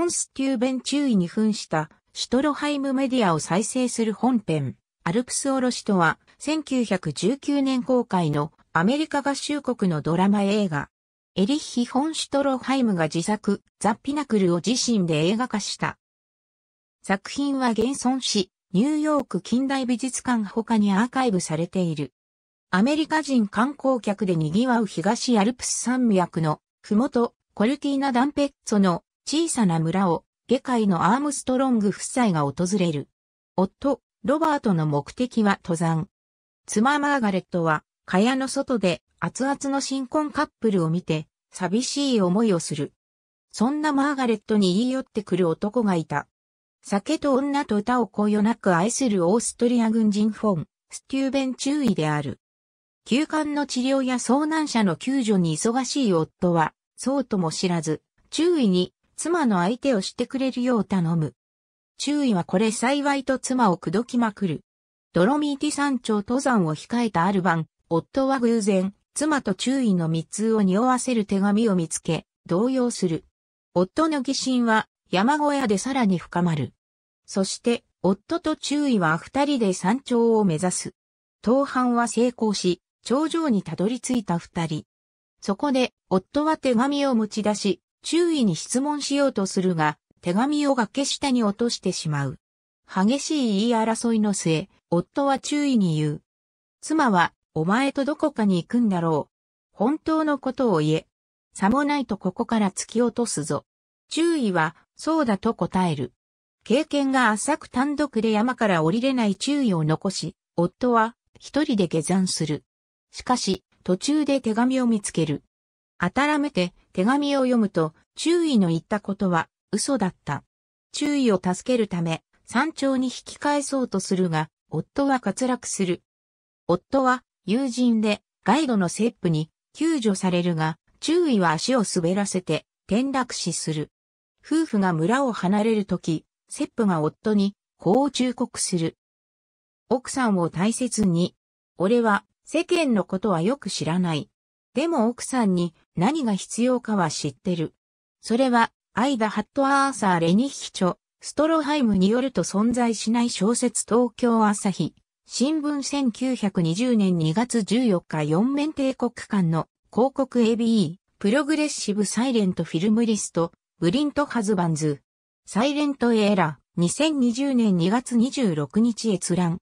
ンスキューベン注意に噴したシュトロハイムメディアを再生する本編、アルプスおろしとは、1919年公開のアメリカ合衆国のドラマ映画。エリッヒ・フォン・シュトロハイムが自作、ザ・ピナクルを自身で映画化した。作品は現存し、ニューヨーク近代美術館他にアーカイブされている。アメリカ人観光客で賑わう東アルプス山脈の、ふもと、コルティーナ・ダンペッツォの小さな村を、下界のアームストロング夫妻が訪れる。夫、ロバートの目的は登山。妻マーガレットは、蚊帳の外で熱々の新婚カップルを見て、寂しい思いをする。そんなマーガレットに言い寄ってくる男がいた。酒と女と歌をこよなく愛するオーストリア軍人フォン、ステューベン注意である。休館の治療や遭難者の救助に忙しい夫は、そうとも知らず、注意に妻の相手をしてくれるよう頼む。注意はこれ幸いと妻を口説きまくる。ドロミーティ山頂登山を控えたある晩、夫は偶然、妻と注意の密通を匂わせる手紙を見つけ、動揺する。夫の疑心は山小屋でさらに深まる。そして、夫と注意は二人で山頂を目指す。登攀は成功し、頂上にたどり着いた二人。そこで、夫は手紙を持ち出し、注意に質問しようとするが、手紙を崖下に落としてしまう。激しい言い争いの末、夫は注意に言う。妻は、お前とどこかに行くんだろう。本当のことを言え。さもないとここから突き落とすぞ。注意は、そうだと答える。経験が浅く単独で山から降りれない注意を残し、夫は一人で下山する。しかし、途中で手紙を見つける。たらめて手紙を読むと、注意の言ったことは嘘だった。注意を助けるため、山頂に引き返そうとするが、夫は滑落する。夫は友人でガイドのセップに救助されるが、注意は足を滑らせて転落死する。夫婦が村を離れるとき、セップが夫にこう忠告する。奥さんを大切に。俺は世間のことはよく知らない。でも奥さんに何が必要かは知ってる。それは、アイダ・ハット・アーサー・レニッヒョ、ストロハイムによると存在しない小説東京朝日、新聞1920年2月14日4面帝国間の広告 ABE、プログレッシブ・サイレント・フィルムリスト、ブリント・ハズバンズ、サイレント・エーラ2020年2月26日閲覧。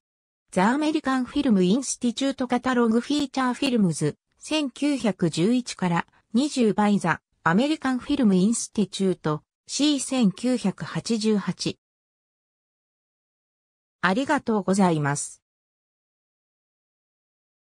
ザ・アメリカン・フィルム・インスティチュート・カタログ・フィーチャー・フィルムズ。1911から20倍座、アメリカンフィルムインスティチュート C1988。ありがとうございます。